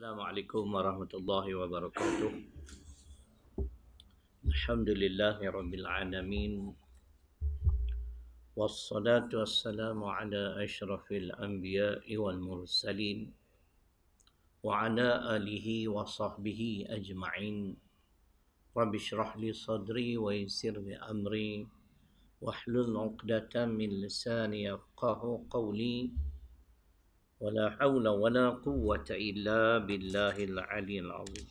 السلام عليكم ورحمة الله وبركاته الحمد لله رب العالمين والصلاة والسلام على أشرف الأنبياء والمرسلين وعلى آله وصحبه أجمعين رب اشرح لي صدري ويسر لي أمري واحلل عقدة من لساني يفقه قولي ولا حول ولا قوة إلا بالله العلي العظيم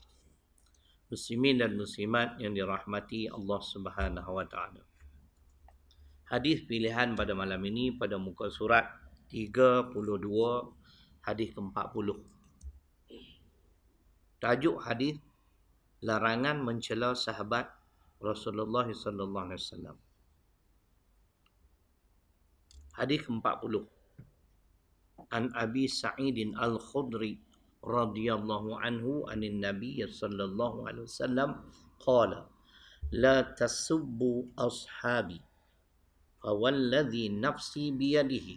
Muslimin dan Muslimat yang dirahmati Allah Subhanahu Wa Taala. Hadis pilihan pada malam ini pada muka surat 32 hadis ke-40. Tajuk hadis larangan mencela sahabat Rasulullah sallallahu alaihi wasallam. Hadis ke-40 an Abi Sa'idin Al-Khudri radhiyallahu anhu anin Nabi sallallahu alaihi wasallam qala la tasubbu ashabi fa walladhi nafsi biyadihi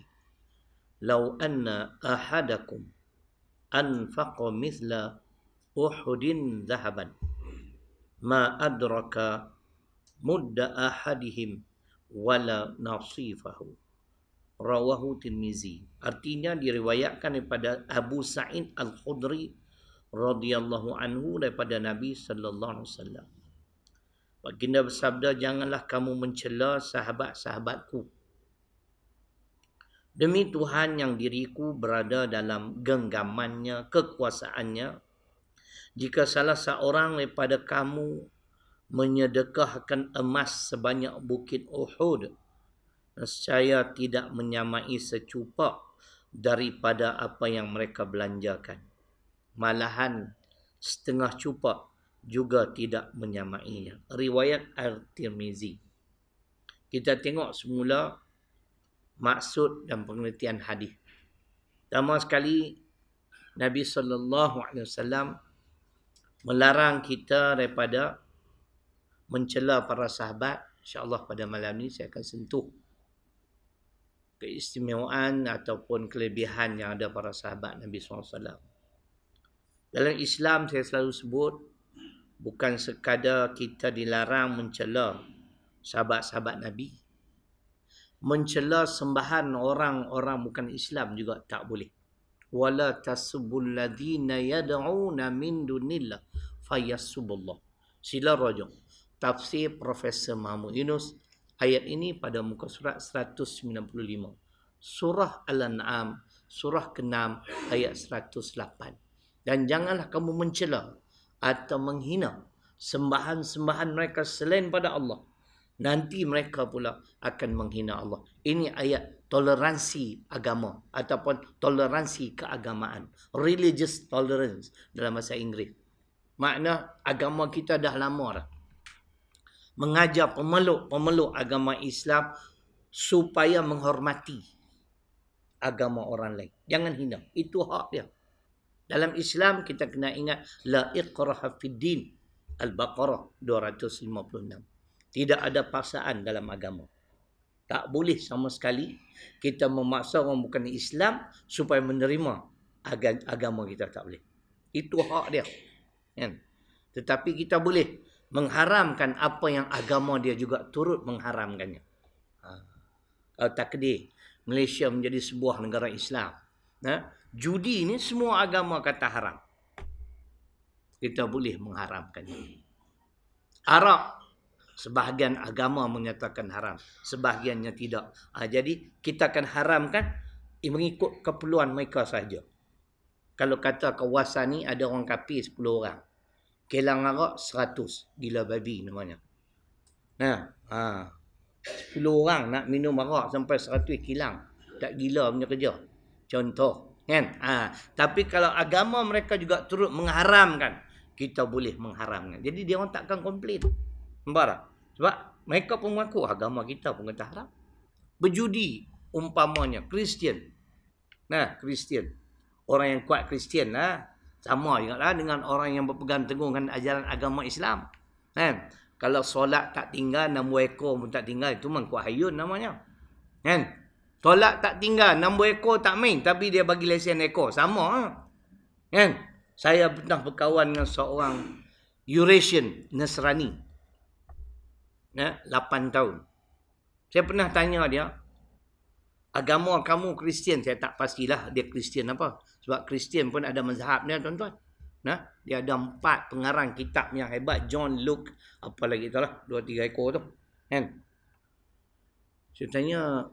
law anna ahadakum anfaqa mithla uhudin dhahaban ma adraka mudda ahadihim wala nasifahu rawahu Tirmizi. Artinya diriwayatkan daripada Abu Sa'id Al-Khudri radhiyallahu anhu daripada Nabi sallallahu alaihi wasallam. Baginda bersabda janganlah kamu mencela sahabat-sahabatku. Demi Tuhan yang diriku berada dalam genggamannya, kekuasaannya, jika salah seorang daripada kamu menyedekahkan emas sebanyak bukit Uhud, saya tidak menyamai secupak daripada apa yang mereka belanjakan. Malahan setengah cupak juga tidak menyamainya. Riwayat Al-Tirmizi. Kita tengok semula maksud dan pengertian hadis. Pertama sekali Nabi saw melarang kita daripada mencela para sahabat. Insya-Allah pada malam ini saya akan sentuh keistimewaan ataupun kelebihan yang ada para sahabat Nabi SAW. Dalam Islam saya selalu sebut, bukan sekadar kita dilarang mencela sahabat-sahabat Nabi. Mencela sembahan orang-orang bukan Islam juga tak boleh. Wala tasubul ladina yad'una min dunilla fayasubullah. Sila rojong. Tafsir Profesor Mahmud Yunus ayat ini pada muka surat 195. Surah Al-An'am, surah ke-6 ayat 108. Dan janganlah kamu mencela atau menghina sembahan-sembahan mereka selain pada Allah. Nanti mereka pula akan menghina Allah. Ini ayat toleransi agama ataupun toleransi keagamaan. Religious tolerance dalam bahasa Inggeris. Makna agama kita dah lama dah mengajar pemeluk-pemeluk agama Islam supaya menghormati agama orang lain. Jangan hina. Itu hak dia. Dalam Islam kita kena ingat la iqraha fiddin Al-Baqarah 256. Tidak ada paksaan dalam agama. Tak boleh sama sekali kita memaksa orang bukan Islam supaya menerima agama kita tak boleh. Itu hak dia. Kan? Tetapi kita boleh mengharamkan apa yang agama dia juga turut mengharamkannya. Ha. Takdir Malaysia menjadi sebuah negara Islam. Ha. Judi ini semua agama kata haram. Kita boleh mengharamkannya. Arab sebahagian agama menyatakan haram, sebahagiannya tidak. Ha. Jadi kita akan haramkan mengikut keperluan mereka saja. Kalau kata kawasan ni ada orang kapi 10 orang. Kelang arak 100 gila babi namanya. Nah, ha. 10 orang nak minum arak sampai 100 kilang. Tak gila punya kerja. Contoh, kan? Ha. Tapi kalau agama mereka juga turut mengharamkan, kita boleh mengharamkan. Jadi dia orang takkan komplain. Nampak tak? Sebab mereka pun mengaku agama kita pun kata haram. Berjudi umpamanya Kristian. Nah, Kristian. Orang yang kuat Kristian lah. Sama juga lah dengan orang yang berpegang teguh dengan ajaran agama Islam. Kan? Kalau solat tak tinggal, nombor ekor pun tak tinggal. Itu memang kuahayun namanya. Kan? Solat tak tinggal, nombor ekor tak main. Tapi dia bagi lesen ekor. Sama lah. Kan? Saya pernah berkawan dengan seorang Eurasian Nasrani. Ya, 8 tahun. Saya pernah tanya dia, agama kamu Kristian? Saya tak pastilah dia Kristian apa. Sebab Kristian pun ada mazhabnya tuan-tuan. Nah, dia ada empat pengarang kitab yang hebat. John, Luke, apa lagi tu lah. Dua, tiga ekor tu. Kan? Saya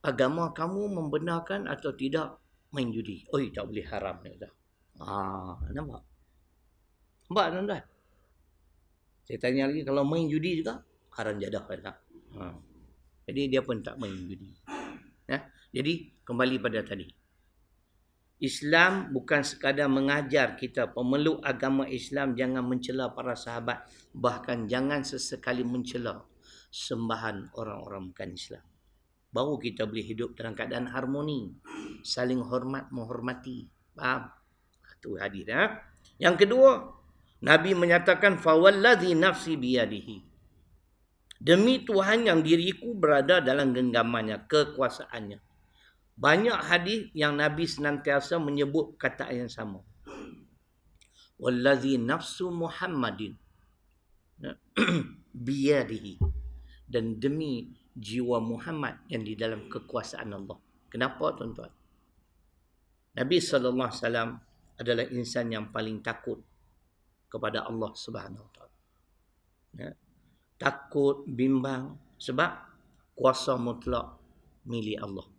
agama kamu membenarkan atau tidak main judi? Oi, tak boleh haram ni. Ah, nampak? Nampak tuan-tuan? Saya tanya lagi, kalau main judi juga, haram jadah kan tak? Ha. Ah. Jadi dia pun tak main judi. Ya? Jadi kembali pada tadi. Islam bukan sekadar mengajar kita pemeluk agama Islam jangan mencela para sahabat bahkan jangan sesekali mencela sembahan orang-orang bukan Islam. Baru kita boleh hidup dalam keadaan harmoni, saling hormat menghormati. Faham? Itu hadis ya? Yang kedua, Nabi menyatakan fawalladhi nafsi biyadihi. Demi Tuhan yang diriku berada dalam genggamannya, kekuasaannya. Banyak hadis yang Nabi senantiasa menyebut kata yang sama. Wallazi nafsu Muhammadin ya. biyadihi dan demi jiwa Muhammad yang di dalam kekuasaan Allah. Kenapa tuan-tuan? Nabi sallallahu alaihi wasallam adalah insan yang paling takut kepada Allah Subhanahu wa ya. Takut, bimbang sebab kuasa mutlak milik Allah.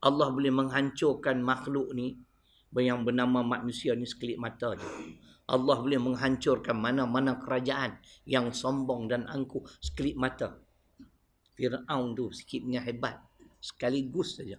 Allah boleh menghancurkan makhluk ni yang bernama manusia ni sekelip mata je. Allah boleh menghancurkan mana-mana kerajaan yang sombong dan angkuh sekelip mata. Fir'aun tu sikitnya hebat. Sekaligus saja.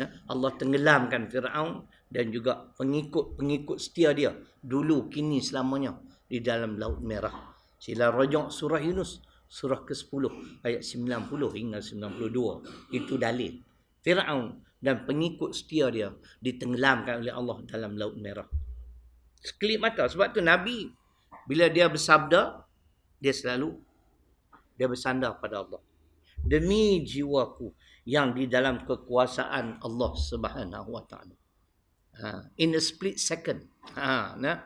Nah, Allah tenggelamkan Fir'aun dan juga pengikut-pengikut setia dia. Dulu, kini, selamanya. Di dalam Laut Merah. Sila rajuk surah Yunus. Surah ke-10 ayat 90 hingga 92. Itu dalil. Fir'aun dan pengikut setia dia ditenggelamkan oleh Allah dalam laut merah. Sekelip mata. Sebab tu Nabi bila dia bersabda, dia selalu dia bersandar pada Allah. Demi jiwaku yang di dalam kekuasaan Allah Subhanahu Wa Taala. Ha, in a split second. Ha, nah.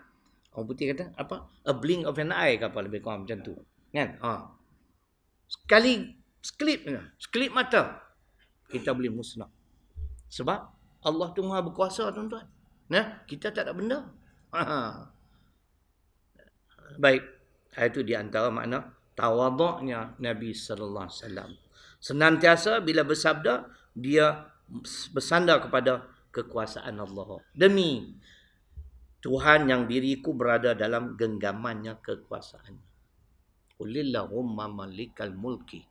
Orang putih kata apa? A blink of an eye ke apa lebih kurang macam tu. Kan? Ha. Sekali sekelip sekelip mata kita boleh musnah. Sebab Allah tu maha berkuasa tuan-tuan. Nah, kita tak ada benda. Ha, ha. Baik. Itu di antara makna tawaduknya Nabi sallallahu alaihi wasallam. Senantiasa bila bersabda dia bersandar kepada kekuasaan Allah. Demi Tuhan yang diriku berada dalam genggamannya kekuasaannya. Qulillahumma malikal mulki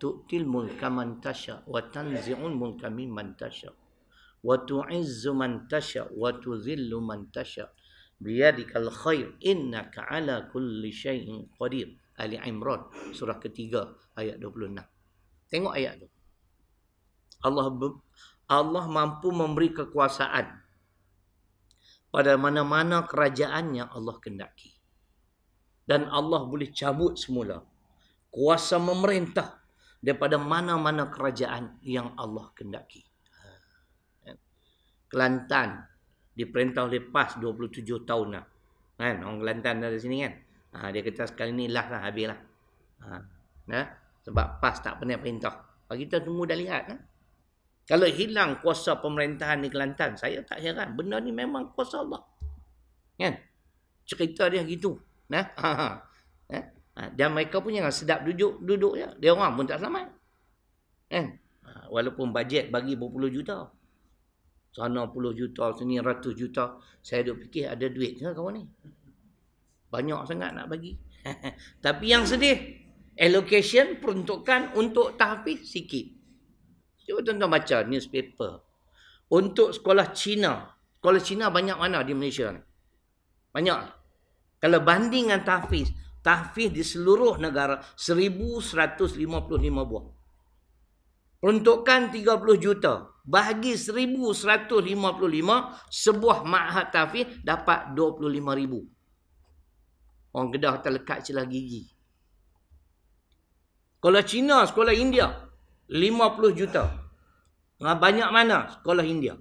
tu'til mulka man tasha wa tanzi'un mulka mimman tasha wa tu'izzu man tasha wa tuzillu man tasha biyadikal khair innaka ala kulli shay'in qadir Ali Imran surah ketiga ayat 26 tengok ayat tu Allah Allah mampu memberi kekuasaan pada mana-mana kerajaan yang Allah kendaki dan Allah boleh cabut semula kuasa memerintah daripada mana-mana kerajaan yang Allah kendaki. Ha. Kelantan diperintah oleh PAS 27 tahun dah. Kan? Orang Kelantan dari sini kan? Ha, dia kata sekali ni lah lah habis lah. Ha, nah? Ha? Sebab PAS tak pernah perintah. Kita tunggu dah lihat. Kan? Kalau hilang kuasa pemerintahan di Kelantan, saya tak heran. Benda ni memang kuasa Allah. Kan? Cerita dia gitu. Nah? Ha, ha. Eh? Ha, dan mereka pun jangan sedap duduk, duduk ya. Dia orang pun tak selamat. Kan? Ha, walaupun bajet bagi berpuluh juta. Sana puluh juta, sini ratus juta. Saya duk fikir ada duit ke kawan ni? Banyak sangat nak bagi. Tapi yang sedih. Allocation peruntukan untuk tahfiz sikit. Cuba tuan-tuan baca newspaper. Untuk sekolah Cina. Sekolah Cina banyak mana di Malaysia ni? Banyak. Kalau banding dengan tahfiz, tahfiz di seluruh negara 1155 buah. Peruntukan 30 juta bagi 1155 sebuah ma'had tahfiz dapat 25 ribu. Orang Kedah terlekat celah gigi. Sekolah Cina, sekolah India 50 juta. Nah, banyak mana sekolah India?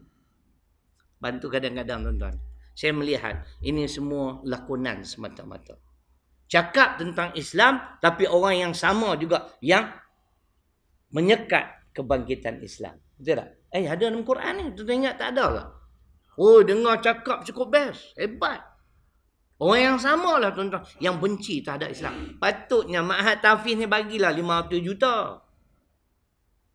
Bantu kadang-kadang tuan-tuan. Saya melihat ini semua lakonan semata-mata cakap tentang Islam tapi orang yang sama juga yang menyekat kebangkitan Islam. Betul tak? Eh ada dalam Quran ni, tu ingat tak ada lah. Oh dengar cakap cukup best, hebat. Orang yang sama lah tuan-tuan. Yang benci terhadap Islam. Patutnya Mahat Tafiz ni bagilah 500 juta.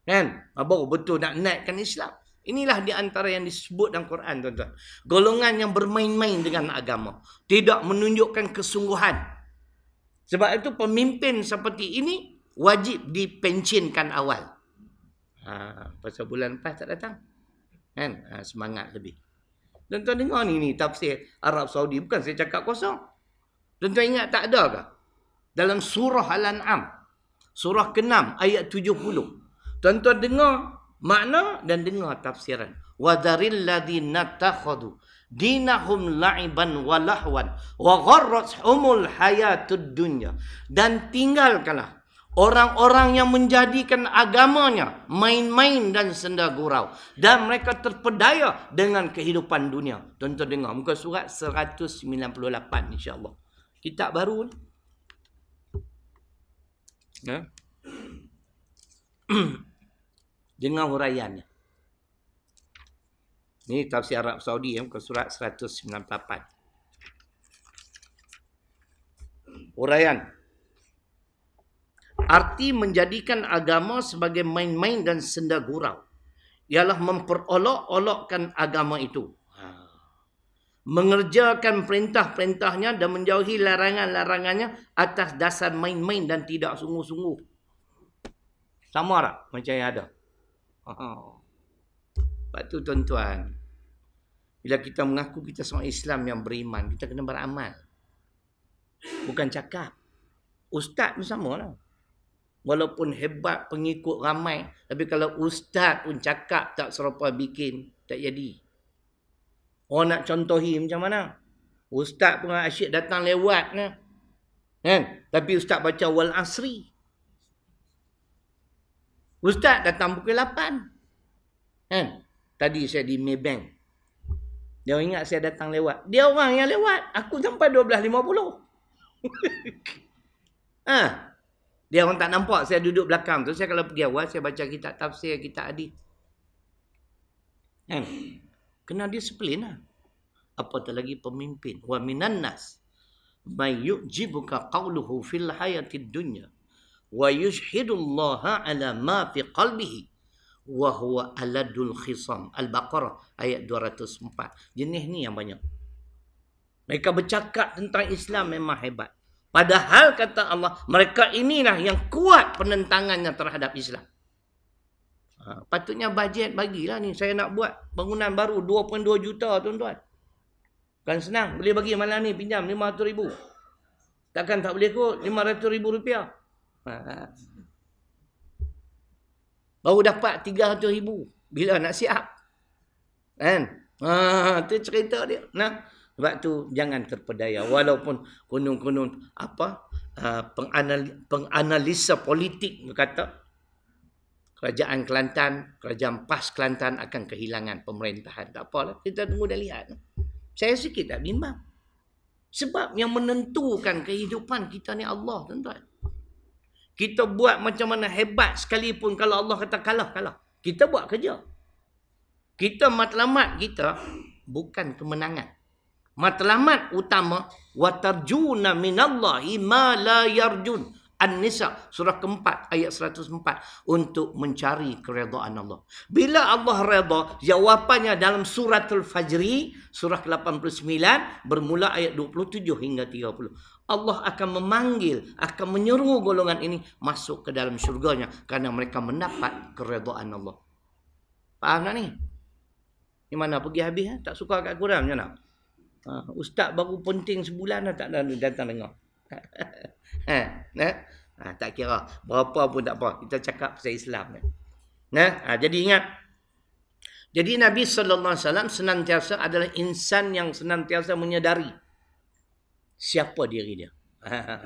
Kan? Abang ah, betul nak naikkan Islam. Inilah di antara yang disebut dalam Quran tuan-tuan. Golongan yang bermain-main dengan agama. Tidak menunjukkan kesungguhan. Sebab itu pemimpin seperti ini wajib dipencinkan awal. Ha, pasal bulan lepas tak datang. Kan? Ha, semangat lebih. Tuan-tuan dengar ni, ni tafsir Arab Saudi. Bukan saya cakap kosong. Tuan-tuan ingat tak ada ke? Dalam surah Al-An'am. Surah ke-6 ayat 70. Tuan-tuan dengar makna dan dengar tafsiran. وَذَرِ الَّذِينَ اتَّخَذُوا dinahum la'iban wa lahwan wa gharrathumul hayatud dunya dan tinggalkanlah orang-orang yang menjadikan agamanya main-main dan senda gurau dan mereka terpedaya dengan kehidupan dunia tuan-tuan dengar muka surat 198 insyaallah kitab baru ni ya dengar huraiannya ini tafsir Arab Saudi yang ke surat 198. Urayan. Arti menjadikan agama sebagai main-main dan senda gurau. Ialah memperolok-olokkan agama itu. Ha. Mengerjakan perintah-perintahnya dan menjauhi larangan-larangannya atas dasar main-main dan tidak sungguh-sungguh. Sama tak macam yang ada? Oh. Sebab tu tuan-tuan, bila kita mengaku kita seorang Islam yang beriman, kita kena beramal. Bukan cakap. Ustaz pun sama lah. Walaupun hebat pengikut ramai, tapi kalau ustaz pun cakap tak serupa bikin, tak jadi. Orang nak contohi macam mana? Ustaz pun asyik datang lewat. Ne? Kan? Tapi ustaz baca wal asri. Ustaz datang pukul 8. Kan? Tadi saya di Maybank. Dia ingat saya datang lewat. Dia orang yang lewat. Aku sampai 12.50. ha. Dia orang tak nampak saya duduk belakang tu. Saya kalau pergi awal, saya baca kitab tafsir, kitab adi. Hmm. Kan? Kena disiplin lah. Apatah lagi pemimpin. Wa minan nas. May yu'jibuka qawluhu fil hayati dunya. Wa yushidullaha ala ma fi qalbihi wahwa aladul khisam al-baqarah ayat 204 jenis ni yang banyak mereka bercakap tentang Islam memang hebat padahal kata Allah mereka inilah yang kuat penentangannya terhadap Islam ha, patutnya bajet bagilah ni saya nak buat bangunan baru 2.2 juta tuan-tuan kan senang boleh bagi malam ni pinjam 500 ribu takkan tak boleh kot 500 ribu rupiah ha. ha. Baru dapat 300 ribu. Bila nak siap. Kan? Itu ha, cerita dia. Nah, Sebab tu jangan terpedaya. Walaupun kunung-kunung apa ha, penganal, penganalisa politik berkata kerajaan Kelantan, kerajaan PAS Kelantan akan kehilangan pemerintahan. Tak apalah. Kita tunggu dan lihat. Saya sikit tak bimbang. Sebab yang menentukan kehidupan kita ni Allah, tuan-tuan. Kita buat macam mana hebat sekalipun kalau Allah kata kalah, kalah. Kita buat kerja. Kita matlamat kita bukan kemenangan. Matlamat utama watarjuna minallahi ma la yarjun An-Nisa surah keempat ayat seratus empat untuk mencari keredaan Allah. Bila Allah reda, jawapannya dalam surah Al-Fajri surah ke-89 bermula ayat 27 hingga 30. Allah akan memanggil, akan menyuruh golongan ini masuk ke dalam syurganya. Kerana mereka mendapat keredoan Allah. Faham tak ni? Ni mana pergi habis? Ha? Tak suka kat Quran macam mana? Ha, Ustaz baru penting sebulan tak datang dengar. Eh, eh? ha, tak kira. Berapa pun tak apa. Kita cakap pasal Islam. Ni. Ha? Ha, jadi ingat. Jadi Nabi SAW senantiasa adalah insan yang senantiasa menyedari siapa diri dia.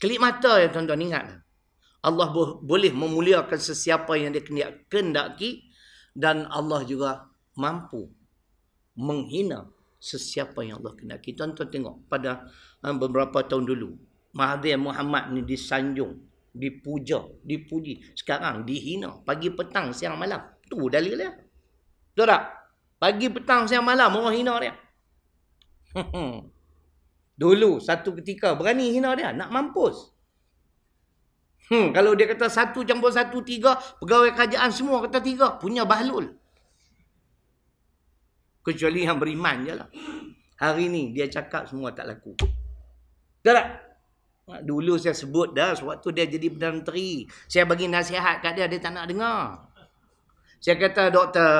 Kelip mata ya tuan-tuan ingat. Allah boleh memuliakan sesiapa yang dia kendaki dan Allah juga mampu menghina sesiapa yang Allah kendaki. Tuan-tuan tengok pada eh, beberapa tahun dulu. Mahathir Muhammad ni disanjung, dipuja, dipuji. Sekarang dihina pagi petang siang malam. Tu dalil dia. Betul tak? Pagi petang siang malam orang hina dia. Dulu satu ketika berani hina dia nak mampus. Hmm, kalau dia kata satu campur satu tiga, pegawai kerajaan semua kata tiga, punya bahlul. Kecuali yang beriman je lah. Hari ni dia cakap semua tak laku. Tak tak? Ha, dulu saya sebut dah, sewaktu dia jadi Perdana Menteri. Saya bagi nasihat kat dia, dia tak nak dengar. Saya kata, doktor,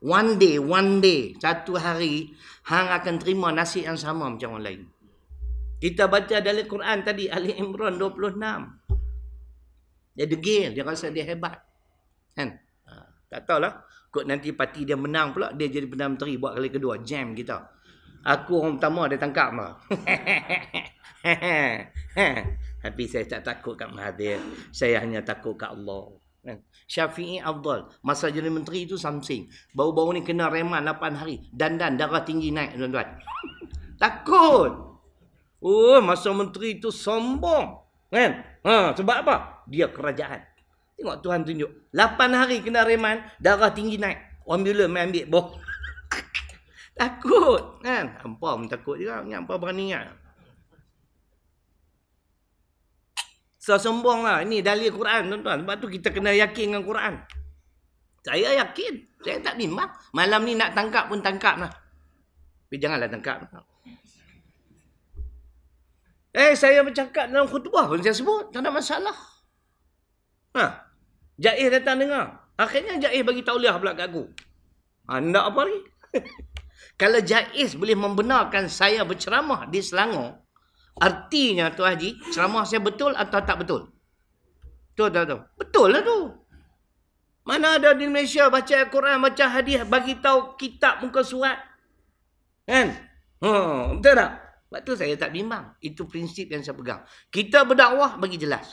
one day, one day, satu hari, hang akan terima nasib yang sama macam orang lain. Kita baca dalam Quran tadi Ali Imran 26. Dia degil, dia rasa dia hebat. Kan? Ha, tak tahulah kot nanti parti dia menang pula dia jadi perdana menteri buat kali kedua jam kita. Aku orang pertama dia tangkap mah. Tapi saya tak takut kat Mahathir. Saya hanya takut kat Allah. Kan? Syafi'i Abdul. Masa jadi menteri itu something. Baru-baru ni kena reman 8 hari. Dandan dan darah tinggi naik tuan-tuan. takut. Oh, masa menteri itu sombong. Kan? Ha, sebab apa? Dia kerajaan. Tengok Tuhan tunjuk. Lapan hari kena reman, darah tinggi naik. Ambulan main ambil boh. takut. Kan? Hampa pun takut juga. Ni hampa berani kan? So, sombong lah. Ini dalil Quran, tuan-tuan. Sebab tu kita kena yakin dengan Quran. Saya yakin. Saya tak bimbang. Malam ni nak tangkap pun tangkap lah. Tapi janganlah tangkap. Eh, saya bercakap dalam khutbah pun saya sebut. Tak ada masalah. Ha. Jaih datang dengar. Akhirnya Jaih bagi tauliah pula kat aku. Ha, nak apa lagi? Kalau Jaih boleh membenarkan saya berceramah di Selangor, artinya Tuan Haji, ceramah saya betul atau tak betul? Tuan tahu tu. Betul lah tu. Mana ada di Malaysia baca Al-Quran, baca hadiah bagi tahu kitab muka surat. Kan? Ha, betul tak? Sebab tu saya tak bimbang. Itu prinsip yang saya pegang. Kita berdakwah bagi jelas.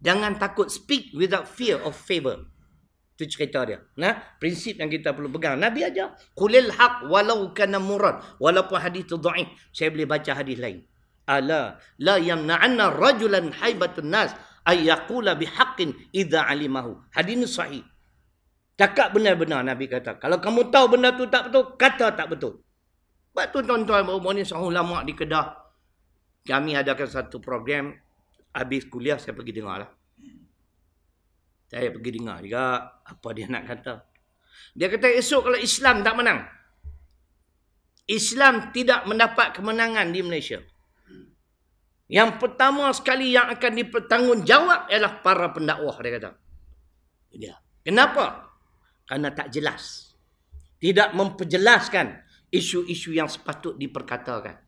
Jangan takut speak without fear of favor. Itu cerita dia. Nah, prinsip yang kita perlu pegang. Nabi aja. Kulil haq walau kana murad. Walaupun hadis tu da'if. Saya boleh baca hadis lain. Ala la yamna'anna rajulan haibatun nas ayyakula bihaqin idha alimahu. Hadis ni sahih. Cakap benar-benar Nabi kata. Kalau kamu tahu benda tu tak betul, kata tak betul. Sebab tu tuan-tuan berumur ni seorang ulama di Kedah. Kami adakan satu program. Habis kuliah saya pergi dengar lah. Saya pergi dengar juga apa dia nak kata. Dia kata esok kalau Islam tak menang. Islam tidak mendapat kemenangan di Malaysia. Yang pertama sekali yang akan dipertanggungjawab ialah para pendakwah dia kata. Dia. Kenapa? Karena tak jelas. Tidak memperjelaskan isu-isu yang sepatut diperkatakan.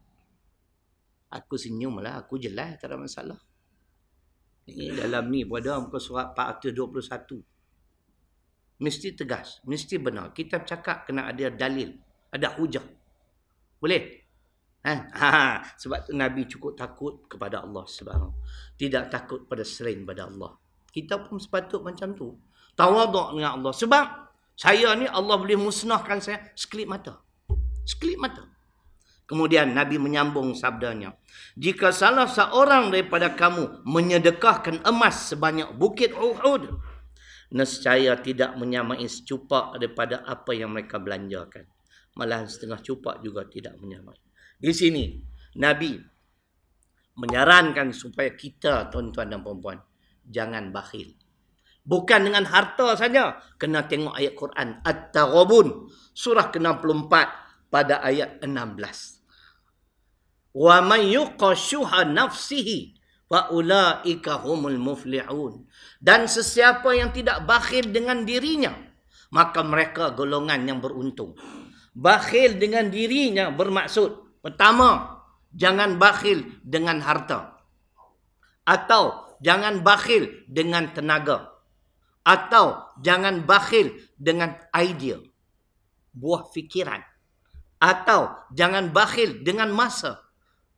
Aku senyum senyumlah, aku jelas, tak ada masalah. Ini dalam ni, pada muka surat 421. Mesti tegas, mesti benar. Kita cakap kena ada dalil, ada hujah. Boleh? Ha? Ha, ha. sebab tu Nabi cukup takut kepada Allah sebab tidak takut pada selain pada Allah. Kita pun sepatut macam tu. Tawaduk dengan Allah. Sebab saya ni Allah boleh musnahkan saya sekelip mata. Sekelip mata. Kemudian Nabi menyambung sabdanya. Jika salah seorang daripada kamu menyedekahkan emas sebanyak bukit Uhud. Nescaya tidak menyamai secupak daripada apa yang mereka belanjakan. Malahan setengah cupak juga tidak menyamai. Di sini Nabi menyarankan supaya kita tuan-tuan dan puan-puan jangan bakhil. Bukan dengan harta saja. Kena tengok ayat Quran. At-Tarabun. Surah ke-64 pada ayat 16. Wa may yuqashuha nafsihi fa ulaika humul muflihun. Dan sesiapa yang tidak bakhil dengan dirinya, maka mereka golongan yang beruntung. Bakhil dengan dirinya bermaksud pertama, jangan bakhil dengan harta. Atau jangan bakhil dengan tenaga. Atau jangan bakhil dengan idea. Buah fikiran atau jangan bakhil dengan masa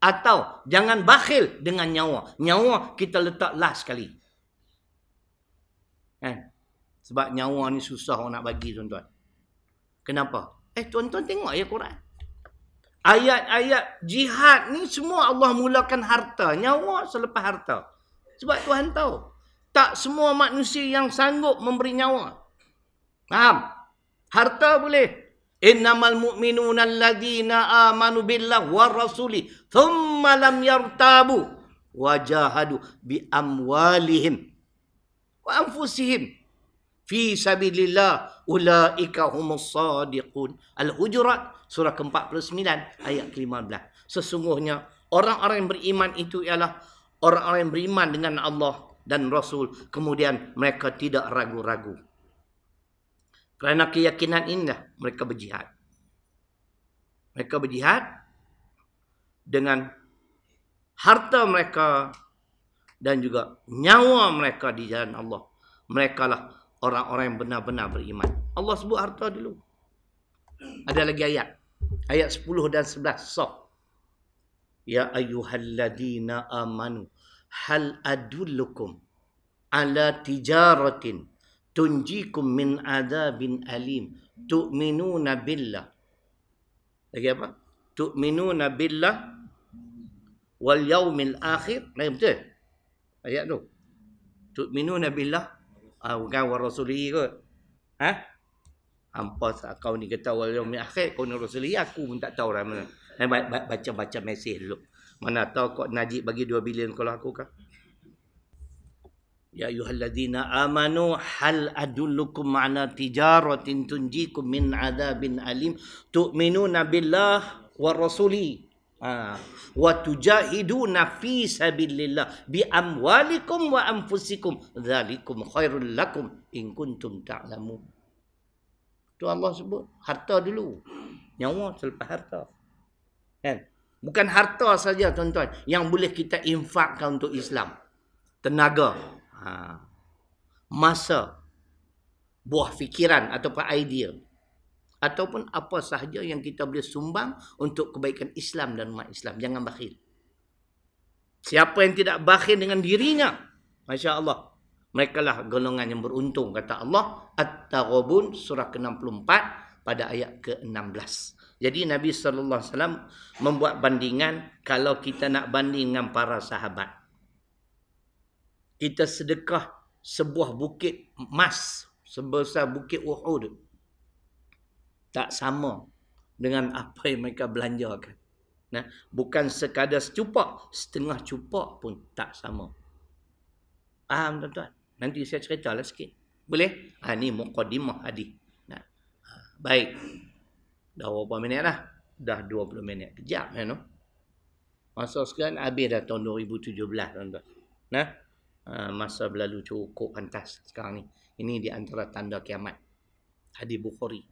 atau jangan bakhil dengan nyawa nyawa kita letak last sekali kan sebab nyawa ni susah orang nak bagi tuan-tuan kenapa eh tuan-tuan tengok ya Quran ayat-ayat jihad ni semua Allah mulakan harta nyawa selepas harta sebab Tuhan tahu tak semua manusia yang sanggup memberi nyawa faham harta boleh innamal mu'minun alladhina amanu billahi wa rasuli thumma lam yartabu wajahadu jahadu bi amwalihim wa anfusihim fi sabilillah ulaika humus sadiqun al-hujurat surah ke-49 ayat ke-15 sesungguhnya orang-orang yang beriman itu ialah orang-orang yang beriman dengan Allah dan Rasul kemudian mereka tidak ragu-ragu kerana keyakinan inilah mereka berjihad. Mereka berjihad dengan harta mereka dan juga nyawa mereka di jalan Allah. Mereka lah orang-orang yang benar-benar beriman. Allah sebut harta dulu. Ada lagi ayat. Ayat 10 dan 11. So. Ya ayuhalladina amanu. Hal adullukum ala tijaratin tunjikum min adabin alim tu'minuna billah lagi apa tu'minuna billah wal yaumil akhir lagi betul ayat tu tu'minuna billah ah bukan wa rasulihi kot ha hampa kau ni kata wal yaumil akhir kau ni rasulihi aku pun tak tahu ramai lah eh, baca-baca mesej dulu mana tahu kau Najib bagi 2 bilion kalau aku kah Ya ayuhalladzina amanu hal adullukum ma'ana tijaratin tunjikum min adabin alim tu'minuna billah war rasuli ha. wa tujahiduna fi sabilillah bi amwalikum wa anfusikum dhalikum khairul lakum in kuntum ta'lamun Tu Allah sebut harta dulu nyawa selepas harta kan bukan harta saja tuan-tuan yang boleh kita infakkan untuk Islam tenaga ha, masa, buah fikiran atau idea. Ataupun apa sahaja yang kita boleh sumbang untuk kebaikan Islam dan umat Islam. Jangan bakhil. Siapa yang tidak bakhil dengan dirinya, Masya Allah. Mereka lah golongan yang beruntung, kata Allah. At-Tarabun surah ke-64 pada ayat ke-16. Jadi Nabi SAW membuat bandingan kalau kita nak banding dengan para sahabat kita sedekah sebuah bukit emas sebesar bukit Uhud tak sama dengan apa yang mereka belanjakan. Nah, bukan sekadar secupak, setengah cupak pun tak sama. Faham tuan-tuan? Nanti saya ceritalah sikit. Boleh? Ha, ah, ini muqaddimah hadis. Nah. Ah, baik. Dah berapa minit dah? Dah 20 minit. Kejap. You know? Masa sekarang habis dah tahun 2017 tuan-tuan. Nah. Ah, masa berlalu cukup pantas sekarang ni. Ini di antara tanda kiamat. Hadis Bukhari.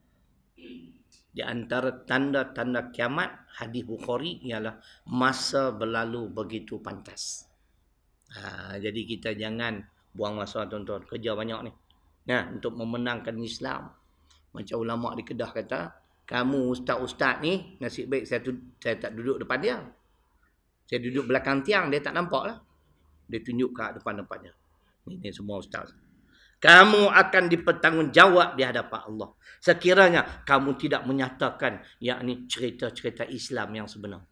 Di antara tanda-tanda kiamat hadis Bukhari ialah masa berlalu begitu pantas. Ha, jadi kita jangan buang masa tuan-tuan. Kerja banyak ni. Nah, untuk memenangkan Islam. Macam ulama di Kedah kata, kamu ustaz-ustaz ni nasib baik saya tu, saya tak duduk depan dia. Saya duduk belakang tiang dia tak nampak lah dia tunjuk ke depan-depannya. Ini semua ustaz. Kamu akan dipertanggungjawab di hadapan Allah. Sekiranya kamu tidak menyatakan yakni cerita-cerita Islam yang sebenar.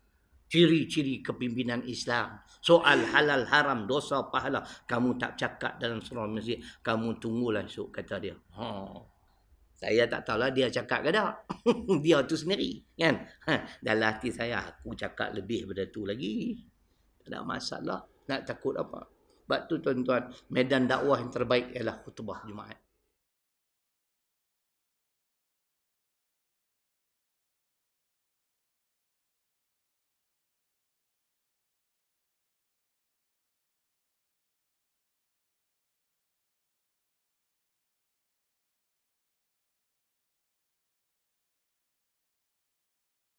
Ciri-ciri kepimpinan Islam. Soal halal haram dosa pahala. Kamu tak cakap dalam surah masjid. Kamu tunggulah esok kata dia. Ha. Saya tak tahulah dia cakap ke tak. dia tu sendiri. Kan? Ha. Dalam hati saya aku cakap lebih daripada tu lagi. Tak ada masalah. Nak takut apa? Sebab tu tuan-tuan, medan dakwah yang terbaik ialah kutubah Jumaat.